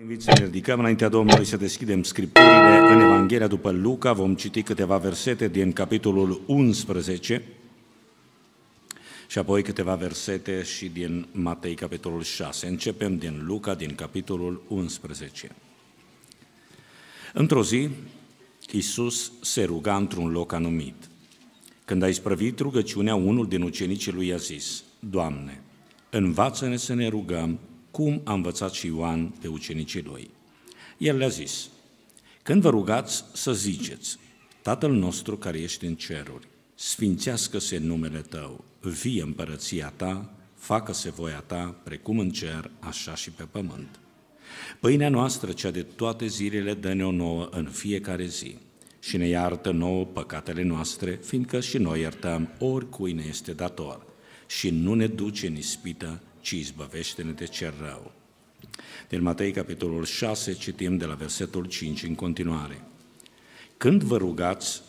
Invit să ne ridicăm înaintea Domnului să deschidem scripturile în Evanghelia după Luca. Vom citi câteva versete din capitolul 11 și apoi câteva versete și din Matei, capitolul 6. Începem din Luca, din capitolul 11. Într-o zi, Iisus se ruga într-un loc anumit. Când a isprăvit rugăciunea, unul din ucenicii lui a zis, Doamne, învață-ne să ne rugăm cum a învățat și Ioan pe ucenicii lui. El le-a zis, când vă rugați să ziceți, Tatăl nostru care ești în ceruri, sfințească-se numele Tău, vie împărăția Ta, facă-se voia Ta, precum în cer, așa și pe pământ. Pâinea noastră, cea de toate zilele, dă-ne-o nouă în fiecare zi și ne iartă nouă păcatele noastre, fiindcă și noi iertăm oricui ne este dator. Și nu ne duce în ispită, ci izbăvește-ne de cel rău. Din Matei, capitolul 6, citim de la versetul 5 în continuare. Când vă rugați,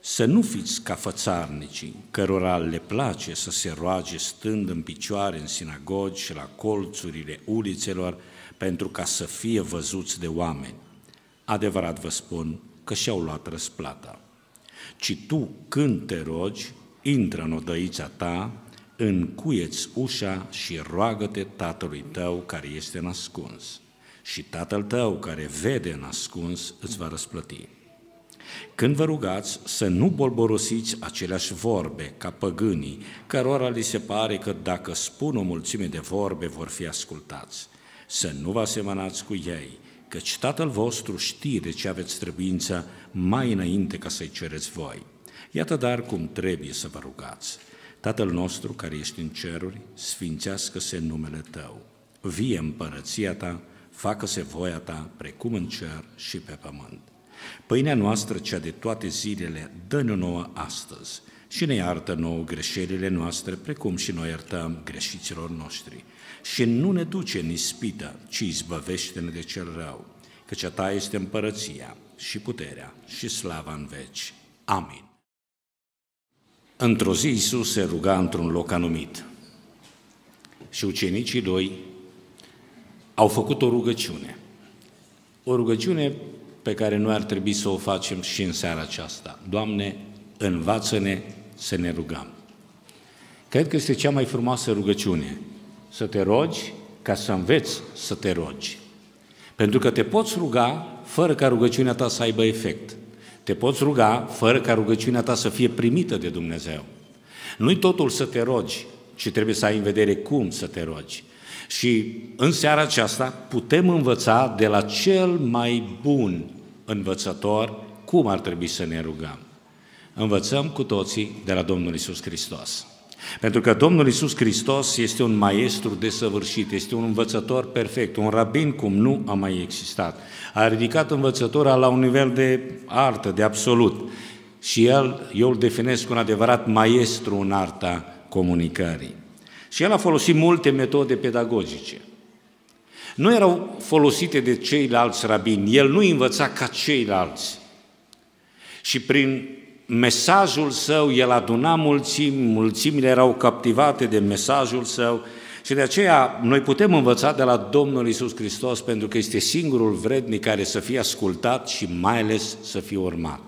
să nu fiți ca fățarnicii, cărora le place să se roage stând în picioare în sinagogi și la colțurile ulițelor, pentru ca să fie văzuți de oameni. Adevărat vă spun că și-au luat răsplata. Ci tu, când te rogi, intră în odăița ta, încuieți ușa și roagă-te tatălui tău care este nascuns și tatăl tău care vede nascuns îți va răsplăti. Când vă rugați să nu bolborosiți aceleași vorbe ca păgânii, cărora li se pare că dacă spun o mulțime de vorbe vor fi ascultați. Să nu vă asemănați cu ei, căci Tatăl vostru știe de ce aveți trebuință mai înainte ca să-i cereți voi. Iată dar cum trebuie să vă rugați. Tatăl nostru care ești în ceruri, sfințească-se numele Tău, vie împărăția Ta, facă-se voia Ta, precum în cer și pe pământ. Pâinea noastră, cea de toate zilele, dă-ne nouă astăzi și ne iartă nouă greșelile noastre, precum și noi iertăm greșiților noștri. Și nu ne duce în ispită, ci izbăvește-ne de cel rău, căci a Ta este împărăția și puterea și slava în veci. Amin. Într-o zi Iisus se ruga într-un loc anumit și ucenicii lui au făcut o rugăciune. O rugăciune pe care noi ar trebui să o facem și în seara aceasta. Doamne, învață-ne să ne rugăm. Cred că este cea mai frumoasă rugăciune, să te rogi ca să înveți să te rogi. Pentru că te poți ruga fără ca rugăciunea ta să aibă efect. Te poți ruga fără ca rugăciunea ta să fie primită de Dumnezeu. Nu-i totul să te rogi, ci trebuie să ai în vedere cum să te rogi. Și în seara aceasta putem învăța de la cel mai bun învățător cum ar trebui să ne rugăm. Învățăm cu toții de la Domnul Isus Hristos. Pentru că Domnul Isus Hristos este un maestru desăvârșit, este un învățător perfect, un rabin cum nu a mai existat. A ridicat învățătura la un nivel de artă, de absolut. Și el, eu îl definesc un adevărat maestru în arta comunicării. Și el a folosit multe metode pedagogice. Nu erau folosite de ceilalți rabini, el nu învăța ca ceilalți. Și prin mesajul său, el aduna mulțimi, mulțimile erau captivate de mesajul său și de aceea noi putem învăța de la Domnul Isus Hristos pentru că este singurul vrednic care să fie ascultat și mai ales să fie urmat.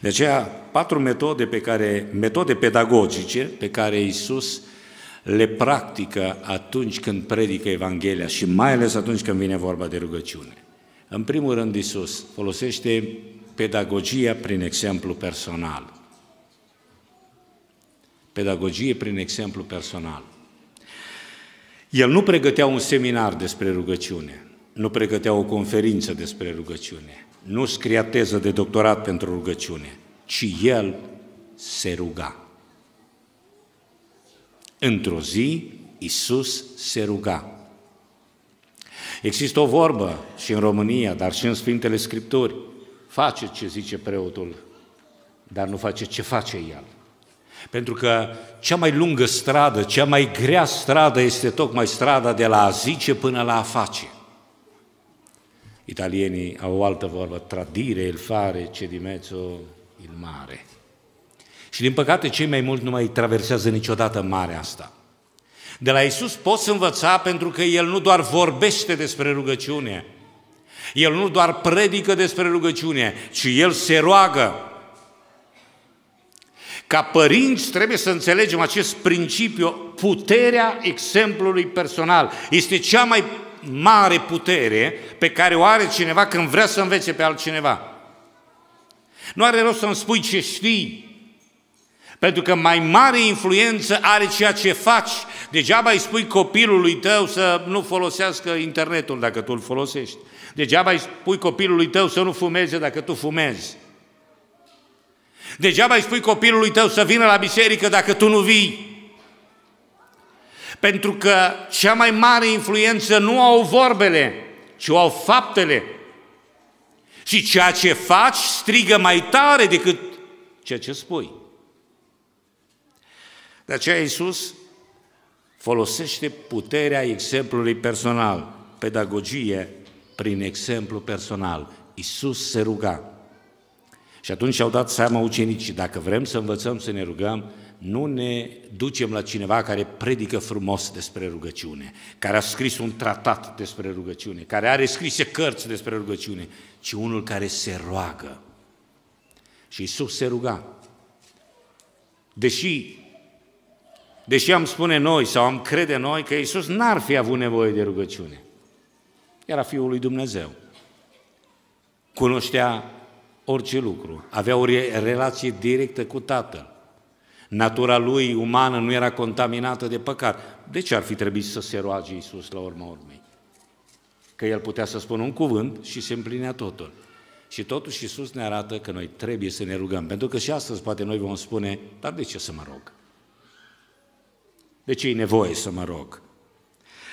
De aceea, patru metode, pe care, metode pedagogice pe care Isus le practică atunci când predică Evanghelia și mai ales atunci când vine vorba de rugăciune. În primul rând, Isus folosește pedagogia prin exemplu personal. Pedagogie prin exemplu personal. El nu pregătea un seminar despre rugăciune, nu pregătea o conferință despre rugăciune, nu scria teză de doctorat pentru rugăciune, ci el se ruga. Într-o zi, Isus se ruga. Există o vorbă și în România, dar și în Sfintele Scripturi face ce zice preotul, dar nu face ce face el. Pentru că cea mai lungă stradă, cea mai grea stradă este tocmai strada de la a zice până la a face. Italienii au o altă vorbă, tradire, el fare, ce di mezzo, il mare. Și din păcate cei mai mulți nu mai traversează niciodată marea asta. De la Isus poți învăța pentru că El nu doar vorbește despre rugăciune, el nu doar predică despre rugăciune, ci El se roagă. Ca părinți trebuie să înțelegem acest principiu, puterea exemplului personal. Este cea mai mare putere pe care o are cineva când vrea să învețe pe altcineva. Nu are rost să-mi spui ce știi, pentru că mai mare influență are ceea ce faci. Degeaba îi spui copilului tău să nu folosească internetul dacă tu îl folosești. Degeaba îi spui copilului tău să nu fumeze dacă tu fumezi. Degeaba îi spui copilului tău să vină la biserică dacă tu nu vii. Pentru că cea mai mare influență nu au vorbele, ci au faptele. Și ceea ce faci strigă mai tare decât ceea ce spui. De aceea Iisus folosește puterea exemplului personal, pedagogie prin exemplu personal. Isus se ruga. Și atunci au dat seama ucenicii, dacă vrem să învățăm să ne rugăm, nu ne ducem la cineva care predică frumos despre rugăciune, care a scris un tratat despre rugăciune, care are scrise cărți despre rugăciune, ci unul care se roagă. Și Isus se ruga. Deși, deși am spune noi sau am crede noi că Isus n-ar fi avut nevoie de rugăciune. Era Fiul lui Dumnezeu. Cunoștea orice lucru. Avea o relație directă cu Tatăl. Natura lui umană nu era contaminată de păcat. De ce ar fi trebuit să se roage Iisus la urma urmei? Că el putea să spună un cuvânt și se împlinea totul. Și totuși Iisus ne arată că noi trebuie să ne rugăm, pentru că și astăzi poate noi vom spune, dar de ce să mă rog? De ce e nevoie să mă rog?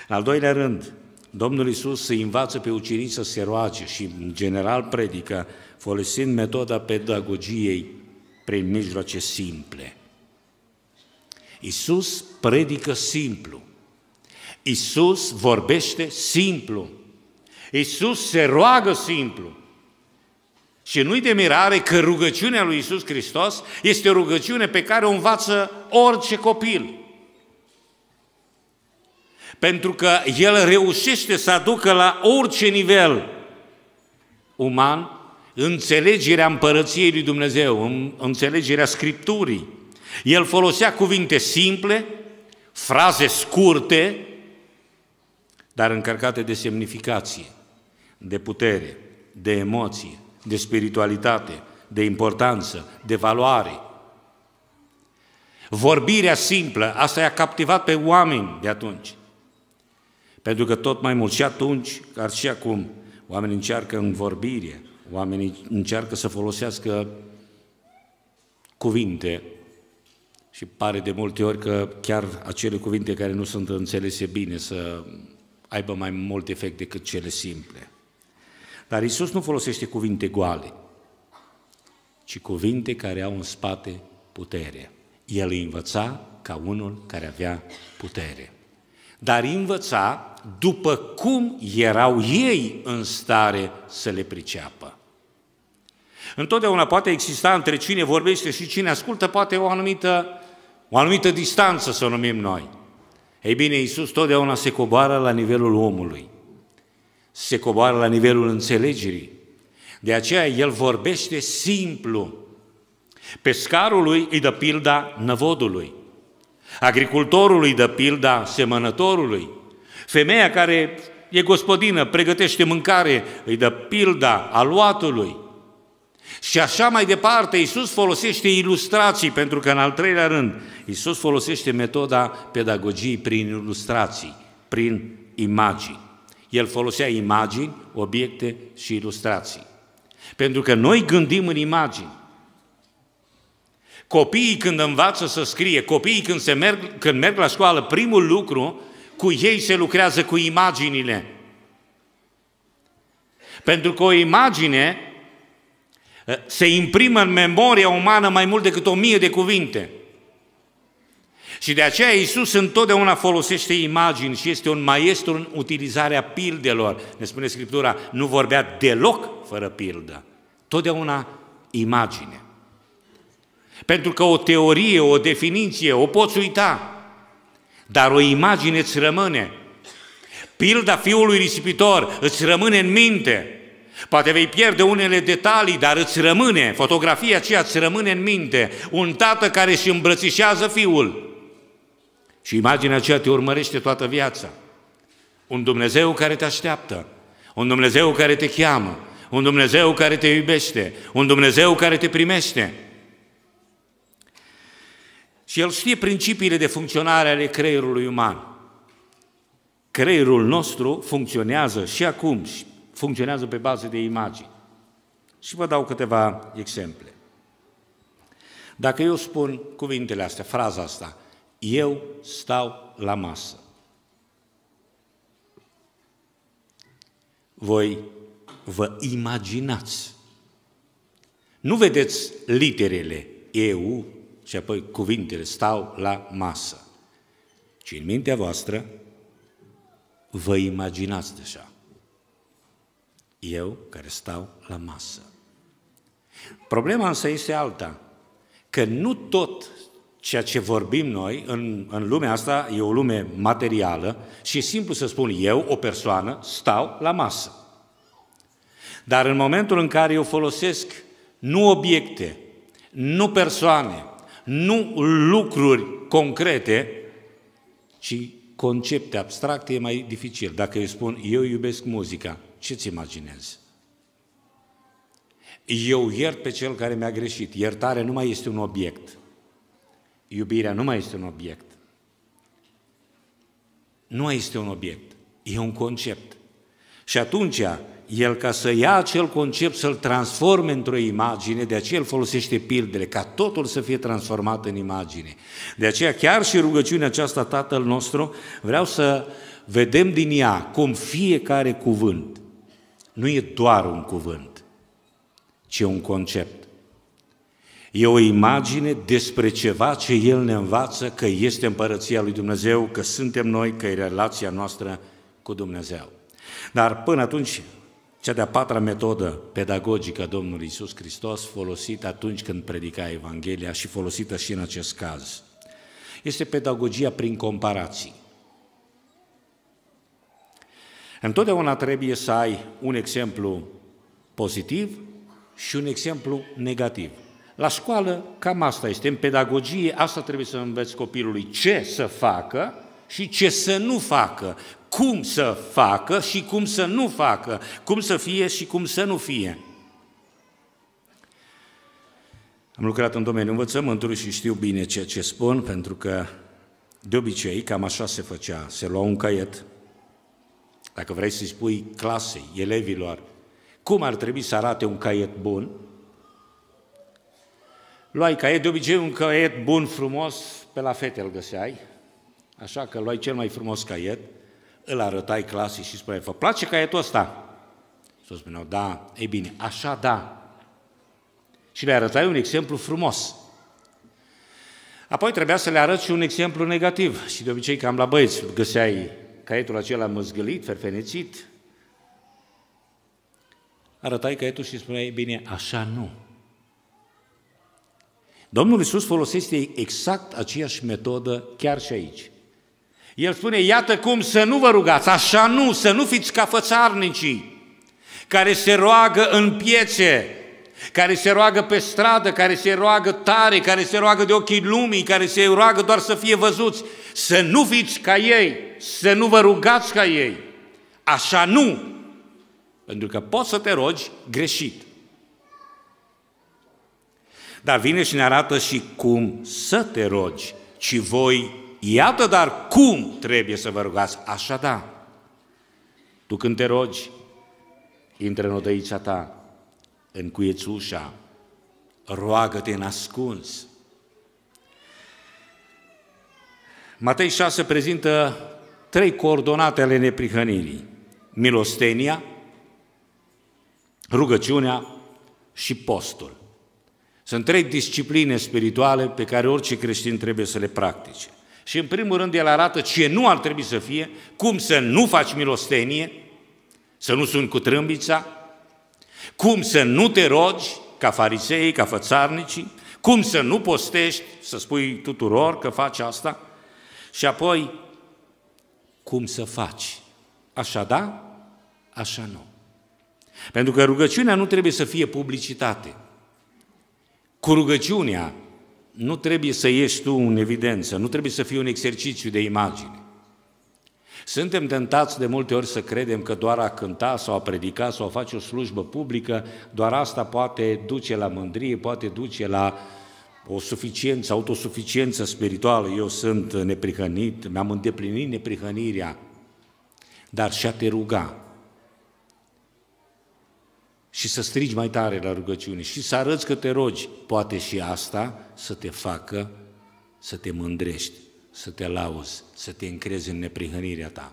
În al doilea rând, Domnul Isus se învață pe ucenici să se roage și, în general, predică, folosind metoda pedagogiei prin mijloace simple. Isus predică simplu. Isus vorbește simplu. Isus se roagă simplu. Și nu-i de mirare că rugăciunea lui Isus Hristos este o rugăciune pe care o învață orice copil pentru că el reușește să aducă la orice nivel uman înțelegerea împărăției lui Dumnezeu, înțelegerea Scripturii. El folosea cuvinte simple, fraze scurte, dar încărcate de semnificație, de putere, de emoție, de spiritualitate, de importanță, de valoare. Vorbirea simplă, asta i-a captivat pe oameni de atunci. Pentru că tot mai mult și atunci, ca și acum, oamenii încearcă în vorbire, oamenii încearcă să folosească cuvinte și pare de multe ori că chiar acele cuvinte care nu sunt înțelese bine să aibă mai mult efect decât cele simple. Dar Isus nu folosește cuvinte goale, ci cuvinte care au în spate putere. El îi învăța ca unul care avea putere. Dar învăța după cum erau ei în stare să le priceapă. Întotdeauna poate exista între cine vorbește și cine ascultă, poate o anumită, o anumită distanță să o numim noi. Ei bine, Iisus totdeauna se coboară la nivelul omului, se coboară la nivelul înțelegerii. De aceea El vorbește simplu. Pescarului îi dă pilda năvodului, agricultorului îi dă pilda semănătorului, Femeia care e gospodină, pregătește mâncare, îi dă pilda aluatului. Și așa mai departe, Iisus folosește ilustrații, pentru că în al treilea rând, Iisus folosește metoda pedagogiei prin ilustrații, prin imagini. El folosea imagini, obiecte și ilustrații. Pentru că noi gândim în imagini. Copiii când învață să scrie, copiii când, se merg, când merg la școală, primul lucru cu ei se lucrează cu imaginile. Pentru că o imagine ă, se imprimă în memoria umană mai mult decât o mie de cuvinte. Și de aceea Iisus întotdeauna folosește imagini și este un maestru în utilizarea pildelor. Ne spune Scriptura, nu vorbea deloc fără pildă. Totdeauna imagine. Pentru că o teorie, o definiție, o poți uita dar o imagine îți rămâne. Pilda fiului risipitor îți rămâne în minte. Poate vei pierde unele detalii, dar îți rămâne, fotografia aceea îți rămâne în minte. Un tată care își îmbrățișează fiul. Și imaginea aceea te urmărește toată viața. Un Dumnezeu care te așteaptă, un Dumnezeu care te cheamă, un Dumnezeu care te iubește, un Dumnezeu care te primește. Și el știe principiile de funcționare ale creierului uman. Creierul nostru funcționează și acum, funcționează pe bază de imagini. Și vă dau câteva exemple. Dacă eu spun cuvintele astea, fraza asta, eu stau la masă. Voi vă imaginați. Nu vedeți literele eu, și apoi cuvintele stau la masă. Și în mintea voastră vă imaginați deja. Eu care stau la masă. Problema însă este alta, că nu tot ceea ce vorbim noi în, în lumea asta e o lume materială și e simplu să spun eu, o persoană, stau la masă. Dar în momentul în care eu folosesc nu obiecte, nu persoane, nu lucruri concrete, ci concepte abstracte e mai dificil. Dacă eu spun, eu iubesc muzica, ce-ți imaginezi? Eu iert pe cel care mi-a greșit. Iertarea nu mai este un obiect. Iubirea nu mai este un obiect. Nu mai este un obiect. E un concept. Și atunci, el ca să ia acel concept, să-l transforme într-o imagine, de aceea el folosește pildele, ca totul să fie transformat în imagine. De aceea chiar și rugăciunea aceasta Tatăl nostru, vreau să vedem din ea cum fiecare cuvânt nu e doar un cuvânt, ci un concept. E o imagine despre ceva ce El ne învață că este împărăția lui Dumnezeu, că suntem noi, că e relația noastră cu Dumnezeu. Dar până atunci cea de-a patra metodă pedagogică a Domnului Isus Hristos, folosită atunci când predica Evanghelia și folosită și în acest caz, este pedagogia prin comparații. Întotdeauna trebuie să ai un exemplu pozitiv și un exemplu negativ. La școală cam asta este. În pedagogie asta trebuie să înveți copilului ce să facă și ce să nu facă cum să facă și cum să nu facă, cum să fie și cum să nu fie. Am lucrat în domeniul învățământului și știu bine ceea ce spun, pentru că de obicei cam așa se făcea. Se lua un caiet, dacă vrei să-i spui clasei, elevilor, cum ar trebui să arate un caiet bun, luai caiet, de obicei un caiet bun, frumos, pe la fete îl găseai, așa că luai cel mai frumos caiet, îl arătai clasei și spuneai, vă place caietul ăsta? Și s spuneau, da, e bine, așa da. Și le arătai un exemplu frumos. Apoi trebuia să le arăți și un exemplu negativ. Și de obicei, cam la băieți, găseai caietul acela măzgălit, ferfenețit. Arătai caietul și spuneai, bine, așa nu. Domnul Iisus folosește exact aceeași metodă chiar și aici. El spune, iată cum să nu vă rugați, așa nu, să nu fiți ca fățarnicii, care se roagă în piețe, care se roagă pe stradă, care se roagă tare, care se roagă de ochii lumii, care se roagă doar să fie văzuți. Să nu fiți ca ei, să nu vă rugați ca ei. Așa nu, pentru că poți să te rogi greșit. Dar vine și ne arată și cum să te rogi, ci voi Iată dar cum trebuie să vă rugați. Așa da. Tu când te rogi, intră în odăița ta, în cuiețușa, roagă-te în ascuns. Matei 6 prezintă trei coordonate ale neprihănirii. Milostenia, rugăciunea și postul. Sunt trei discipline spirituale pe care orice creștin trebuie să le practice. Și în primul rând el arată ce nu ar trebui să fie, cum să nu faci milostenie, să nu suni cu trâmbița, cum să nu te rogi ca farisei, ca fățarnicii, cum să nu postești, să spui tuturor că faci asta, și apoi cum să faci. Așa da, așa nu. Pentru că rugăciunea nu trebuie să fie publicitate. Cu rugăciunea nu trebuie să ieși tu în evidență, nu trebuie să fii un exercițiu de imagine. Suntem tentați de multe ori să credem că doar a cânta sau a predica sau a face o slujbă publică, doar asta poate duce la mândrie, poate duce la o suficiență, autosuficiență spirituală. Eu sunt neprihănit, mi-am îndeplinit neprihănirea, dar și a te ruga, și să strigi mai tare la rugăciune și să arăți că te rogi, poate și asta să te facă să te mândrești, să te lauzi, să te încrezi în neprihănirea ta.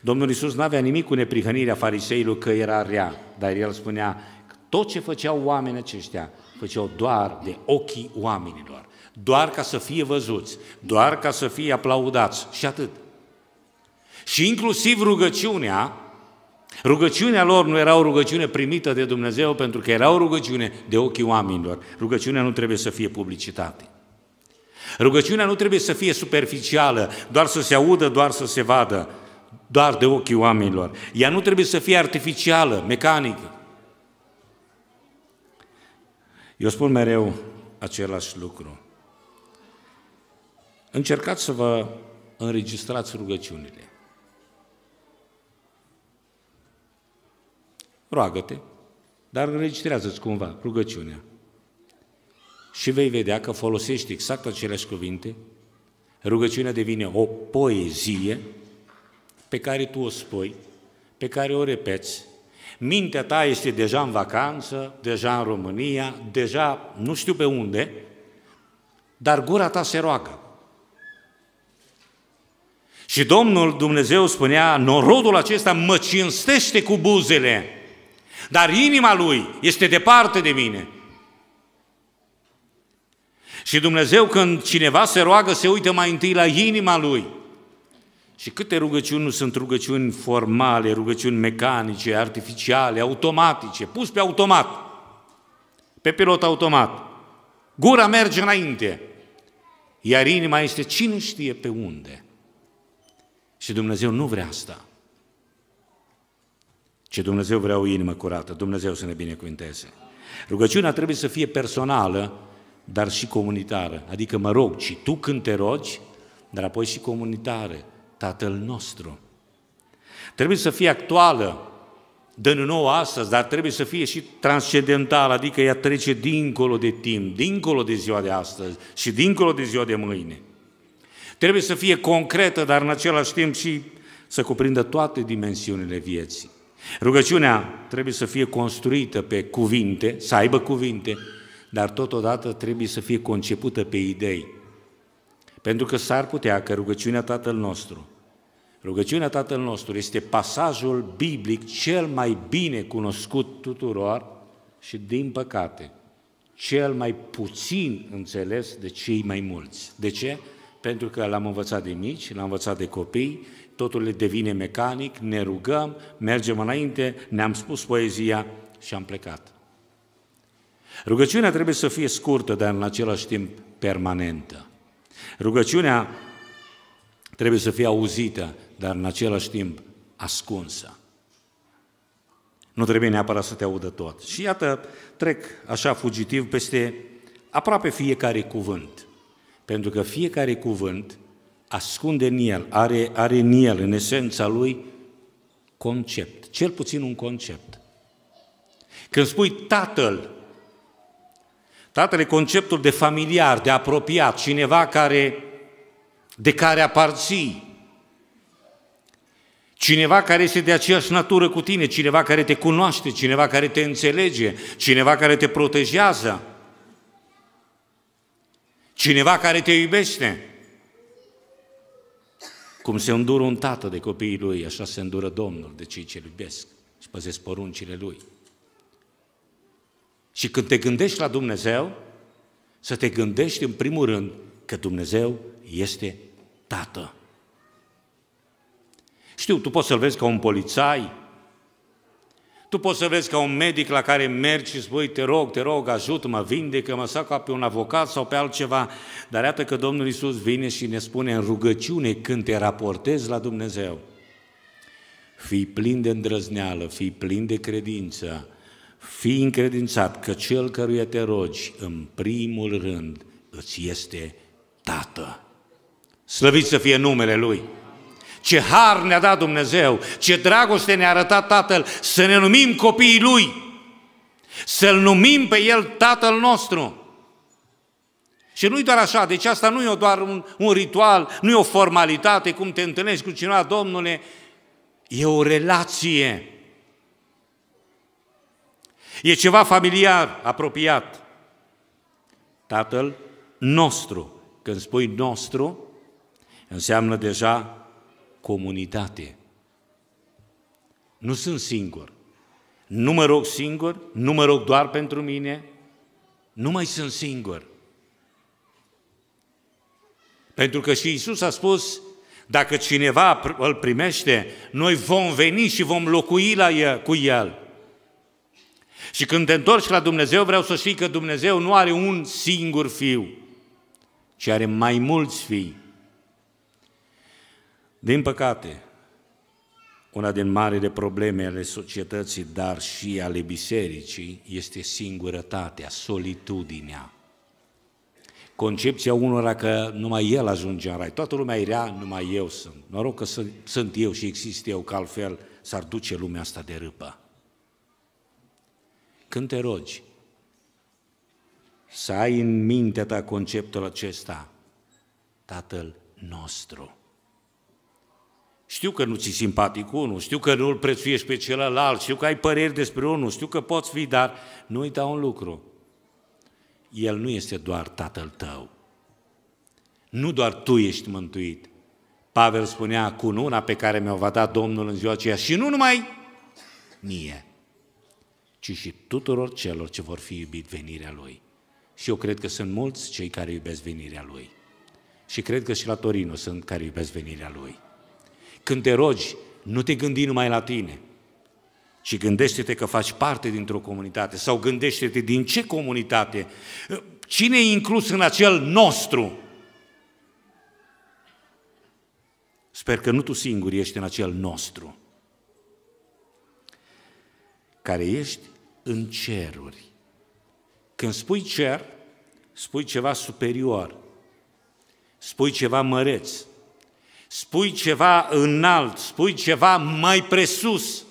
Domnul Isus nu avea nimic cu neprihănirea fariseilor că era rea, dar el spunea că tot ce făceau oamenii aceștia, făceau doar de ochii oamenilor, doar ca să fie văzuți, doar ca să fie aplaudați și atât. Și inclusiv rugăciunea Rugăciunea lor nu era o rugăciune primită de Dumnezeu pentru că era o rugăciune de ochii oamenilor. Rugăciunea nu trebuie să fie publicitate. Rugăciunea nu trebuie să fie superficială, doar să se audă, doar să se vadă, doar de ochii oamenilor. Ea nu trebuie să fie artificială, mecanică. Eu spun mereu același lucru. Încercați să vă înregistrați rugăciunile. roagă-te, dar înregistrează-ți cumva rugăciunea. Și vei vedea că folosești exact aceleași cuvinte, rugăciunea devine o poezie pe care tu o spui, pe care o repeți, mintea ta este deja în vacanță, deja în România, deja nu știu pe unde, dar gura ta se roagă. Și Domnul Dumnezeu spunea, norodul acesta mă cinstește cu buzele, dar inima lui este departe de mine. Și Dumnezeu, când cineva se roagă, se uită mai întâi la inima lui. Și câte rugăciuni nu sunt rugăciuni formale, rugăciuni mecanice, artificiale, automatice, pus pe automat, pe pilot automat. Gura merge înainte, iar inima este cine știe pe unde. Și Dumnezeu nu vrea asta. Ce Dumnezeu vrea o inimă curată, Dumnezeu să ne binecuvinteze. Rugăciunea trebuie să fie personală, dar și comunitară. Adică mă rog și tu când te rogi, dar apoi și comunitară, Tatăl nostru. Trebuie să fie actuală, dă nouă astăzi, dar trebuie să fie și transcendentală, adică ea trece dincolo de timp, dincolo de ziua de astăzi și dincolo de ziua de mâine. Trebuie să fie concretă, dar în același timp și să cuprindă toate dimensiunile vieții. Rugăciunea trebuie să fie construită pe cuvinte, să aibă cuvinte, dar totodată trebuie să fie concepută pe idei. Pentru că s-ar putea că rugăciunea Tatăl nostru, rugăciunea Tatăl nostru este pasajul biblic cel mai bine cunoscut tuturor și, din păcate, cel mai puțin înțeles de cei mai mulți. De ce? Pentru că l-am învățat de mici, l-am învățat de copii, totul devine mecanic, ne rugăm, mergem înainte, ne-am spus poezia și am plecat. Rugăciunea trebuie să fie scurtă, dar în același timp permanentă. Rugăciunea trebuie să fie auzită, dar în același timp ascunsă. Nu trebuie neapărat să te audă tot. Și iată, trec așa fugitiv peste aproape fiecare cuvânt. Pentru că fiecare cuvânt ascunde în el, are, are în el, în esența lui, concept, cel puțin un concept. Când spui tatăl, tatăl e conceptul de familiar, de apropiat, cineva care, de care aparții, Cineva care este de aceeași natură cu tine, cineva care te cunoaște, cineva care te înțelege, cineva care te protejează, cineva care te iubește. Cum se îndură un tată de copiii lui, așa se îndură Domnul de cei ce iubesc și păzesc poruncile lui. Și când te gândești la Dumnezeu, să te gândești în primul rând că Dumnezeu este Tată. Știu, tu poți să-L vezi ca un polițai tu poți să vezi ca un medic la care mergi și spui, te rog, te rog, ajută-mă, vindecă-mă, să ca pe un avocat sau pe altceva. Dar iată că Domnul Isus vine și ne spune în rugăciune când te raportezi la Dumnezeu. Fii plin de îndrăzneală, fii plin de credință, fii încredințat că cel căruia te rogi, în primul rând, îți este Tată. Slăvit să fie numele Lui! ce har ne-a dat Dumnezeu, ce dragoste ne-a arătat Tatăl, să ne numim copiii Lui, să-L numim pe El Tatăl nostru. Și nu-i doar așa, deci asta nu e doar un, un ritual, nu e o formalitate, cum te întâlnești cu cineva, Domnule, e o relație. E ceva familiar, apropiat. Tatăl nostru, când spui nostru, înseamnă deja comunitate. Nu sunt singur. Nu mă rog singur, nu mă rog doar pentru mine, nu mai sunt singur. Pentru că și Isus a spus, dacă cineva îl primește, noi vom veni și vom locui la el, cu el. Și când te întorci la Dumnezeu, vreau să știi că Dumnezeu nu are un singur fiu, ci are mai mulți fii. Din păcate, una din marile probleme ale societății, dar și ale bisericii, este singurătatea, solitudinea. Concepția unora că numai el ajunge în rai, toată lumea e rea, numai eu sunt. Noroc că sunt, sunt eu și exist eu, că altfel s-ar duce lumea asta de râpă. Când te rogi, să ai în mintea ta conceptul acesta, Tatăl nostru. Știu că nu ți i simpatic unul, știu că nu-l prețuiești pe celălalt, știu că ai păreri despre unul, știu că poți fi, dar nu uita un lucru. El nu este doar tatăl tău. Nu doar tu ești mântuit. Pavel spunea, cu una pe care mi-o va da Domnul în ziua aceea, și nu numai mie, ci și tuturor celor ce vor fi iubit venirea Lui. Și eu cred că sunt mulți cei care iubesc venirea Lui. Și cred că și la Torino sunt care iubesc venirea Lui. Când te rogi, nu te gândi numai la tine, ci gândește-te că faci parte dintr-o comunitate sau gândește-te din ce comunitate, cine e inclus în acel nostru. Sper că nu tu singur ești în acel nostru, care ești în ceruri. Când spui cer, spui ceva superior, spui ceva măreț, spui ceva înalt, spui ceva mai presus.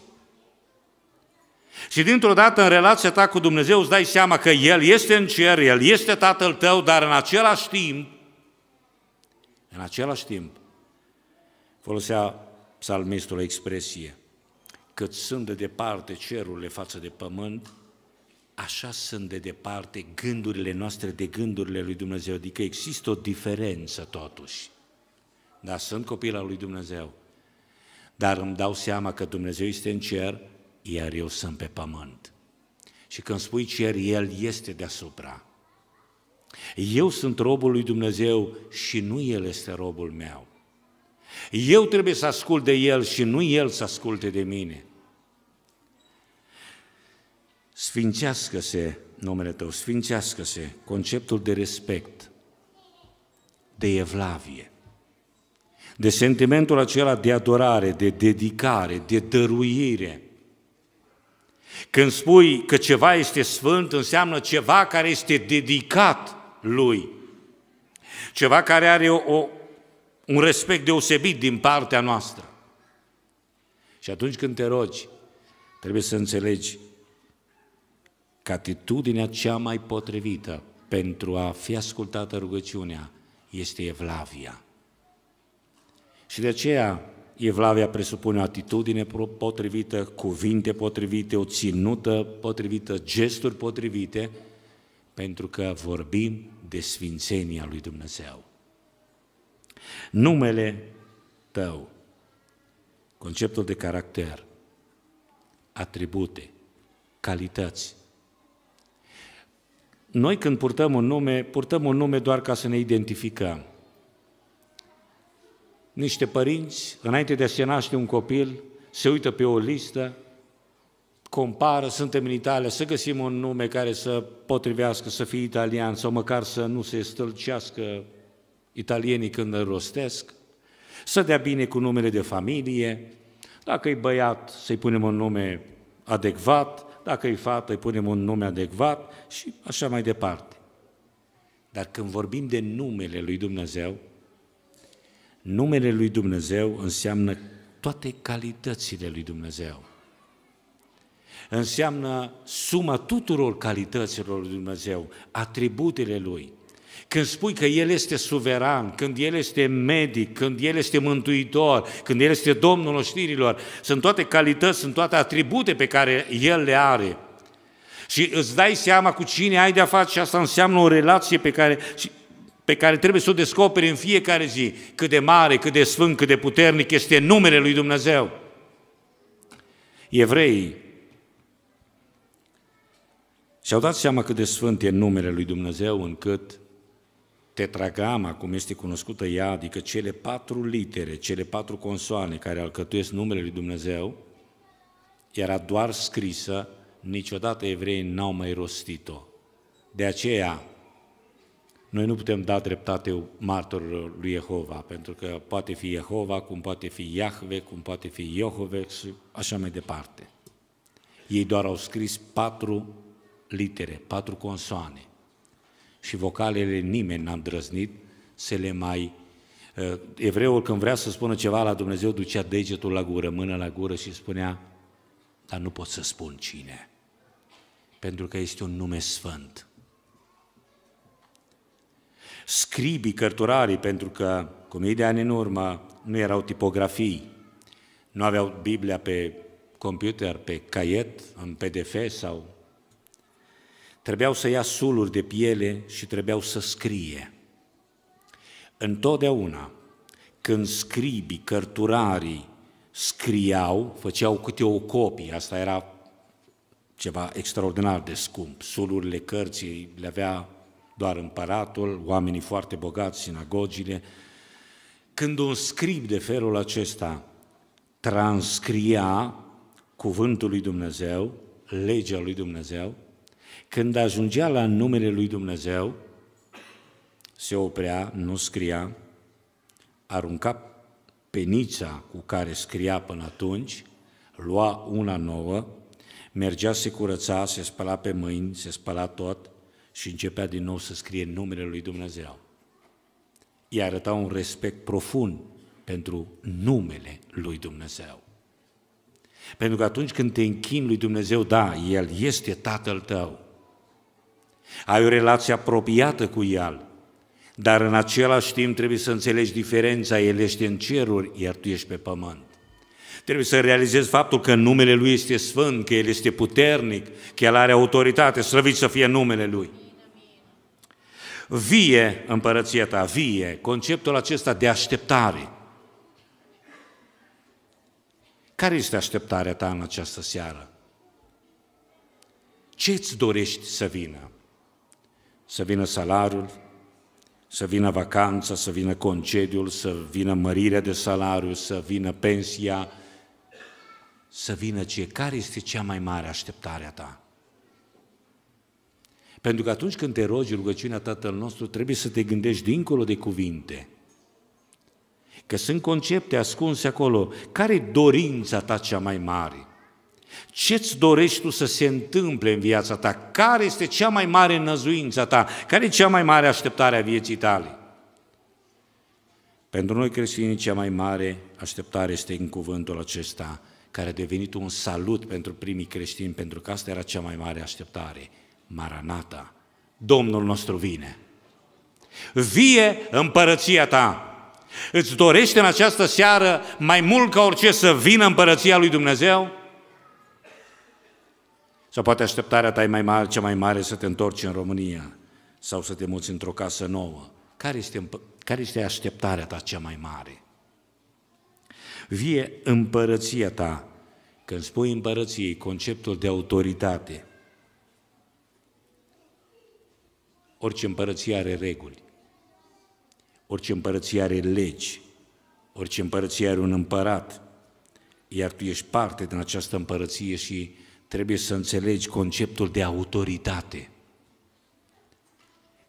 Și dintr-o dată în relația ta cu Dumnezeu îți dai seama că El este în cer, El este Tatăl tău, dar în același timp, în același timp, folosea psalmistul o expresie, cât sunt de departe cerurile față de pământ, așa sunt de departe gândurile noastre de gândurile lui Dumnezeu, adică există o diferență totuși dar sunt copil al lui Dumnezeu. Dar îmi dau seama că Dumnezeu este în cer, iar eu sunt pe pământ. Și când spui cer, El este deasupra. Eu sunt robul lui Dumnezeu și nu El este robul meu. Eu trebuie să ascult de El și nu El să asculte de mine. Sfințească-se numele Tău, sfințească-se conceptul de respect, de evlavie de sentimentul acela de adorare, de dedicare, de dăruire. Când spui că ceva este sfânt, înseamnă ceva care este dedicat lui, ceva care are o, o, un respect deosebit din partea noastră. Și atunci când te rogi, trebuie să înțelegi că atitudinea cea mai potrivită pentru a fi ascultată rugăciunea este evlavia. Și de aceea Evlavia presupune atitudine potrivită, cuvinte potrivite, o ținută potrivită, gesturi potrivite, pentru că vorbim de sfințenia lui Dumnezeu. Numele tău, conceptul de caracter, atribute, calități. Noi când purtăm un nume, purtăm un nume doar ca să ne identificăm niște părinți, înainte de a se naște un copil, se uită pe o listă, compară, suntem în Italia, să găsim un nume care să potrivească, să fie italian sau măcar să nu se stâlcească italienii când îl rostesc, să dea bine cu numele de familie, dacă e băiat să-i punem un nume adecvat, dacă e fată îi punem un nume adecvat și așa mai departe. Dar când vorbim de numele lui Dumnezeu, Numele lui Dumnezeu înseamnă toate calitățile lui Dumnezeu. Înseamnă suma tuturor calităților lui Dumnezeu, atributele lui. Când spui că El este suveran, când El este medic, când El este mântuitor, când El este Domnul oștirilor, sunt toate calități, sunt toate atribute pe care El le are. Și îți dai seama cu cine ai de-a face și asta înseamnă o relație pe care, și pe care trebuie să o descoperi în fiecare zi, cât de mare, cât de sfânt, cât de puternic este numele lui Dumnezeu. Evreii și-au dat seama cât de sfânt e numele lui Dumnezeu, încât tetragama, cum este cunoscută ea, adică cele patru litere, cele patru consoane care alcătuiesc numele lui Dumnezeu, era doar scrisă, niciodată evreii n-au mai rostit-o. De aceea, noi nu putem da dreptate martorilor lui Jehova, pentru că poate fi Jehova, cum poate fi Iahve, cum poate fi Iohove și așa mai departe. Ei doar au scris patru litere, patru consoane și vocalele nimeni n-a îndrăznit să le mai... Eh, evreul când vrea să spună ceva la Dumnezeu, ducea degetul la gură, mână la gură și spunea, dar nu pot să spun cine, pentru că este un nume sfânt scribii, cărturarii, pentru că cu mii de ani în urmă nu erau tipografii, nu aveau Biblia pe computer, pe caiet, în PDF sau... Trebuiau să ia suluri de piele și trebuiau să scrie. Întotdeauna, când scribii, cărturarii scriau, făceau câte o copie, asta era ceva extraordinar de scump. Sulurile cărții le avea doar împăratul, oamenii foarte bogați, sinagogile. Când un scrib de felul acesta transcria cuvântul lui Dumnezeu, legea lui Dumnezeu, când ajungea la numele lui Dumnezeu, se oprea, nu scria, arunca penița cu care scria până atunci, lua una nouă, mergea, se curăța, se spăla pe mâini, se spăla tot, și începea din nou să scrie numele lui Dumnezeu. Ea arăta un respect profund pentru numele lui Dumnezeu. Pentru că atunci când te închin lui Dumnezeu, da, El este Tatăl tău. Ai o relație apropiată cu El, dar în același timp trebuie să înțelegi diferența, El este în ceruri, iar tu ești pe pământ. Trebuie să realizezi faptul că numele Lui este sfânt, că El este puternic, că El are autoritate, slăvit să fie numele Lui. Vie împărăția ta, vie, conceptul acesta de așteptare. Care este așteptarea ta în această seară? Ce îți dorești să vină? Să vină salariul, să vină vacanța, să vină concediul, să vină mărirea de salariu, să vină pensia, să vină ce? Care este cea mai mare așteptare a ta? Pentru că atunci când te rogi rugăciunea Tatăl nostru, trebuie să te gândești dincolo de cuvinte. Că sunt concepte ascunse acolo. care e dorința ta cea mai mare? Ce-ți dorești tu să se întâmple în viața ta? Care este cea mai mare năzuința ta? Care e cea mai mare așteptare a vieții tale? Pentru noi creștini, cea mai mare așteptare este în cuvântul acesta, care a devenit un salut pentru primii creștini, pentru că asta era cea mai mare așteptare – Maranata, Domnul nostru vine. Vie împărăția ta. Îți dorește în această seară mai mult ca orice să vină împărăția lui Dumnezeu? Sau poate așteptarea ta e mai mare, cea mai mare să te întorci în România sau să te muți într-o casă nouă. Care este, care este așteptarea ta cea mai mare? Vie împărăția ta. Când spui împărăției, conceptul de autoritate – Orice împărăție are reguli, orice împărăție are legi, orice împărăție are un împărat, iar tu ești parte din această împărăție și trebuie să înțelegi conceptul de autoritate,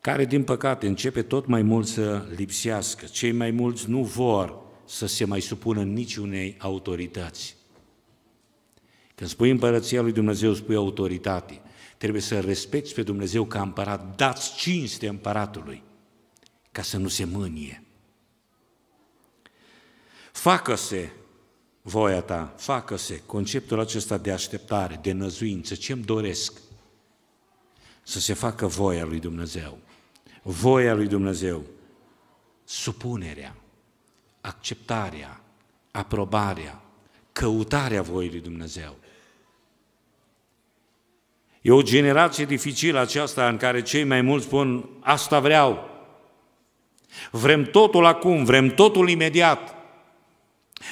care, din păcate, începe tot mai mult să lipsească. Cei mai mulți nu vor să se mai supună niciunei autorități. Când spui împărăția lui Dumnezeu, spui autoritate. Trebuie să respecti pe Dumnezeu ca împărat. Dați cinste împăratului ca să nu se mânie. Facă-se voia ta, facă-se conceptul acesta de așteptare, de năzuință, ce-mi doresc să se facă voia lui Dumnezeu. Voia lui Dumnezeu, supunerea, acceptarea, aprobarea, căutarea voii lui Dumnezeu. E o generație dificilă aceasta în care cei mai mulți spun, asta vreau. Vrem totul acum, vrem totul imediat.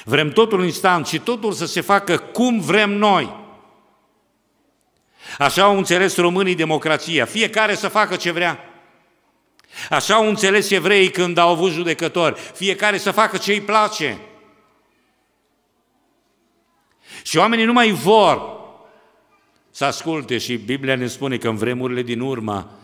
Vrem totul instant și totul să se facă cum vrem noi. Așa au înțeles românii democrația, fiecare să facă ce vrea. Așa au înțeles evreii când au avut judecători, fiecare să facă ce îi place. Și oamenii nu mai vor să asculte și Biblia ne spune că în vremurile din urmă,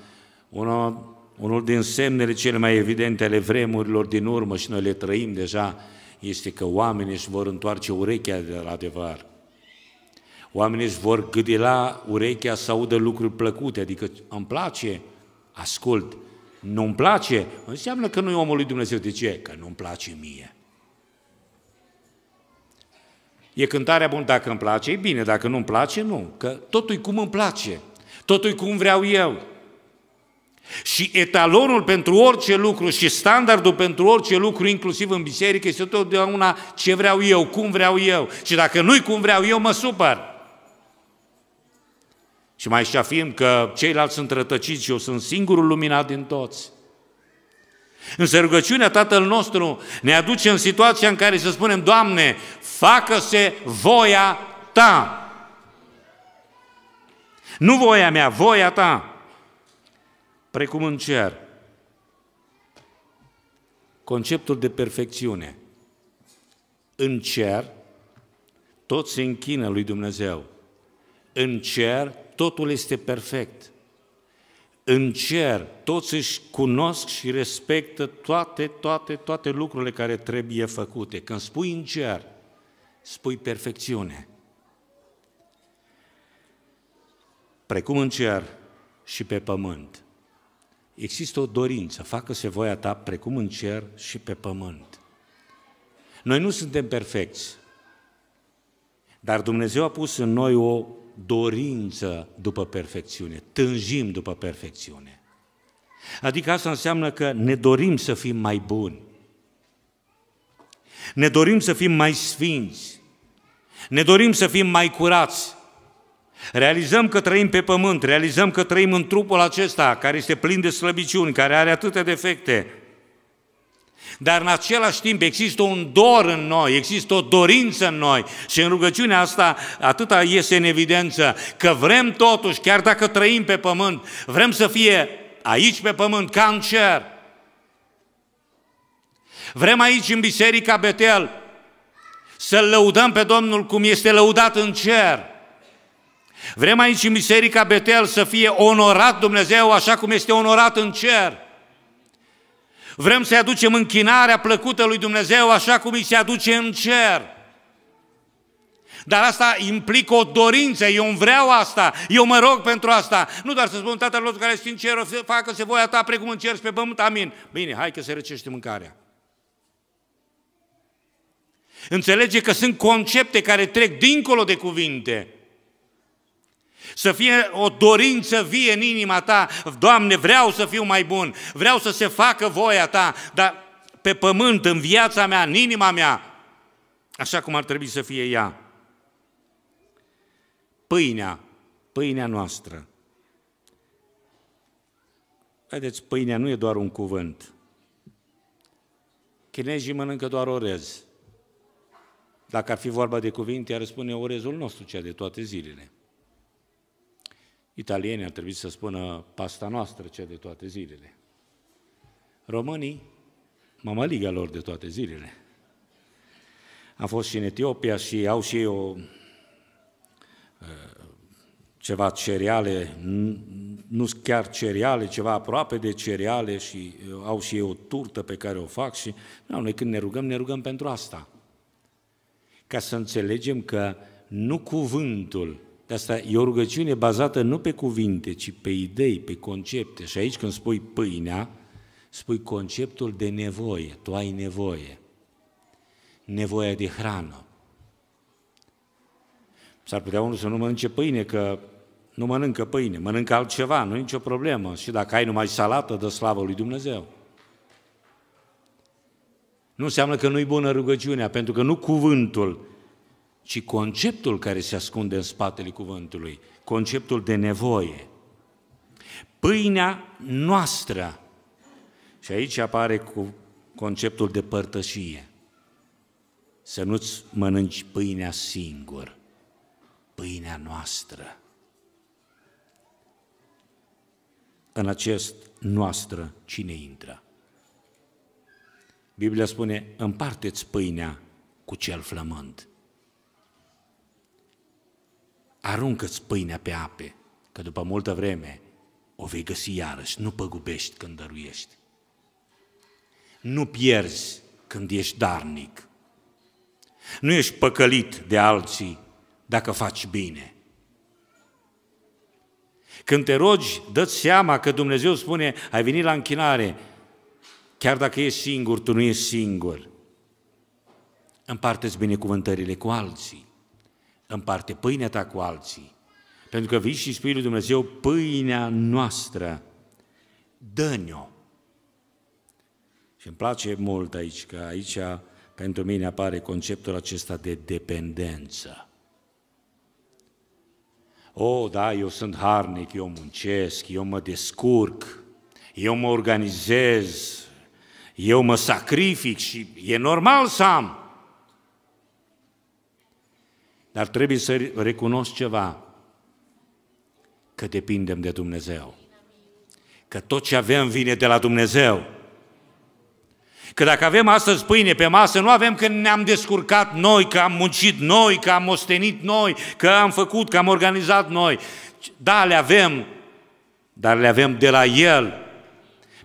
una, unul din semnele cele mai evidente ale vremurilor din urmă și noi le trăim deja, este că oamenii își vor întoarce urechea de la adevăr. Oamenii își vor gâdila urechea să audă lucruri plăcute, adică îmi place, ascult, nu-mi place, înseamnă că nu e omul lui Dumnezeu. De ce? Că nu-mi place mie. E cântarea bună, dacă îmi place, e bine, dacă nu îmi place, nu. Că totul cum îmi place, totul cum vreau eu. Și etalonul pentru orice lucru și standardul pentru orice lucru, inclusiv în biserică, este totdeauna ce vreau eu, cum vreau eu. Și dacă nu-i cum vreau eu, mă supăr. Și mai afirm că ceilalți sunt rătăciți și eu sunt singurul luminat din toți. Însă rugăciunea Tatăl nostru ne aduce în situația în care să spunem, Doamne, facă-se voia Ta. Nu voia mea, voia Ta, precum în cer. Conceptul de perfecțiune. În cer, tot se închină lui Dumnezeu. În cer, totul este perfect în cer, toți își cunosc și respectă toate, toate, toate lucrurile care trebuie făcute. Când spui în cer, spui perfecțiune. Precum în cer și pe pământ. Există o dorință, facă-se voia ta precum în cer și pe pământ. Noi nu suntem perfecți, dar Dumnezeu a pus în noi o dorință după perfecțiune, tânjim după perfecțiune. Adică asta înseamnă că ne dorim să fim mai buni, ne dorim să fim mai sfinți, ne dorim să fim mai curați, Realizăm că trăim pe pământ, realizăm că trăim în trupul acesta care este plin de slăbiciuni, care are atâtea defecte, dar în același timp există un dor în noi, există o dorință în noi și în rugăciunea asta atâta iese în evidență că vrem totuși, chiar dacă trăim pe pământ, vrem să fie aici pe pământ ca în cer. Vrem aici în biserica Betel să-L lăudăm pe Domnul cum este lăudat în cer. Vrem aici în biserica Betel să fie onorat Dumnezeu așa cum este onorat în cer. Vrem să-i aducem închinarea plăcută lui Dumnezeu așa cum îi se aduce în cer. Dar asta implică o dorință, eu îmi vreau asta, eu mă rog pentru asta. Nu doar să spun, Tatăl nostru care ești în cer, facă-se voia ta precum în cer și pe pământ, amin. Bine, hai că se răcește mâncarea. Înțelege că sunt concepte care trec dincolo de cuvinte. Să fie o dorință vie în inima ta, Doamne, vreau să fiu mai bun, vreau să se facă voia ta, dar pe pământ, în viața mea, în inima mea, așa cum ar trebui să fie ea. Pâinea, pâinea noastră. Vedeți, pâinea nu e doar un cuvânt. Chinezii mănâncă doar orez. Dacă ar fi vorba de cuvinte, ar spune orezul nostru, cea de toate zilele. Italienii ar trebui să spună pasta noastră, cea de toate zilele. Românii, mămăliga lor de toate zilele. Am fost și în Etiopia și au și o, uh, ceva cereale, nu chiar cereale, ceva aproape de cereale și uh, au și ei o turtă pe care o fac și nu, noi când ne rugăm, ne rugăm pentru asta. Ca să înțelegem că nu cuvântul de asta e o rugăciune bazată nu pe cuvinte, ci pe idei, pe concepte. Și aici când spui pâinea, spui conceptul de nevoie. Tu ai nevoie. Nevoia de hrană. S-ar putea unul să nu mănânce pâine, că nu mănâncă pâine, mănâncă altceva, nu e nicio problemă. Și dacă ai numai salată, dă slavă lui Dumnezeu. Nu înseamnă că nu-i bună rugăciunea, pentru că nu cuvântul ci conceptul care se ascunde în spatele cuvântului, conceptul de nevoie. Pâinea noastră. Și aici apare cu conceptul de părtășie. Să nu-ți mănânci pâinea singur, pâinea noastră. În acest noastră cine intră? Biblia spune, împarteți pâinea cu cel flămând aruncă-ți pâinea pe ape, că după multă vreme o vei găsi iarăși, nu păgubești când dăruiești. Nu pierzi când ești darnic. Nu ești păcălit de alții dacă faci bine. Când te rogi, dă-ți seama că Dumnezeu spune, ai venit la închinare, chiar dacă ești singur, tu nu ești singur. Împarteți binecuvântările cu alții împarte pâinea ta cu alții. Pentru că vii și spui lui Dumnezeu, pâinea noastră, dă o Și îmi place mult aici, că aici pentru mine apare conceptul acesta de dependență. O, oh, da, eu sunt harnic, eu muncesc, eu mă descurc, eu mă organizez, eu mă sacrific și e normal să am. Dar trebuie să recunosc ceva, că depindem de Dumnezeu. Că tot ce avem vine de la Dumnezeu. Că dacă avem astăzi pâine pe masă, nu avem că ne-am descurcat noi, că am muncit noi, că am ostenit noi, că am făcut, că am organizat noi. Da, le avem, dar le avem de la El.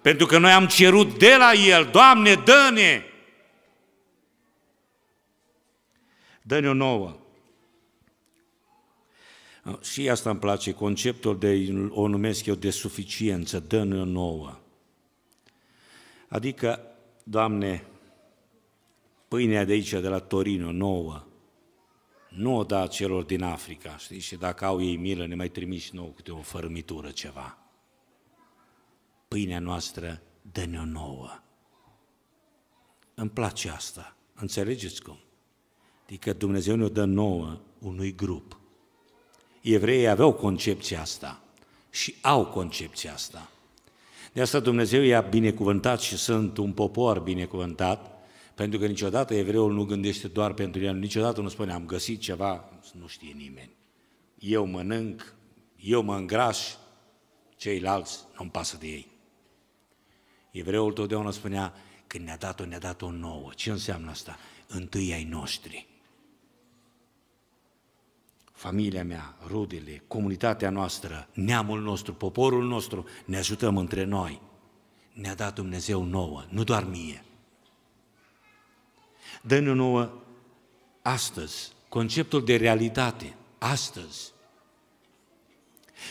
Pentru că noi am cerut de la El, Doamne, dă-ne! Dă-ne o nouă. Ah, și asta îmi place, conceptul de, o numesc eu, de suficiență, dă-ne nouă. Adică, Doamne, pâinea de aici, de la Torino, nouă, nu o da celor din Africa, știi? Și dacă au ei milă, ne mai și nouă câte o fărâmitură ceva. Pâinea noastră dă ne nouă. Îmi place asta. Înțelegeți cum? Adică Dumnezeu ne-o dă nouă unui grup evreii aveau concepția asta și au concepția asta. De asta Dumnezeu i-a binecuvântat și sunt un popor binecuvântat, pentru că niciodată evreul nu gândește doar pentru el, niciodată nu spune am găsit ceva, nu știe nimeni. Eu mănânc, eu mă îngraș, ceilalți nu-mi pasă de ei. Evreul totdeauna spunea, când ne-a dat-o, ne-a dat-o nouă. Ce înseamnă asta? Întâi ai noștri familia mea, rudele, comunitatea noastră, neamul nostru, poporul nostru, ne ajutăm între noi. Ne-a dat Dumnezeu nouă, nu doar mie. Dă-ne nouă astăzi conceptul de realitate, astăzi.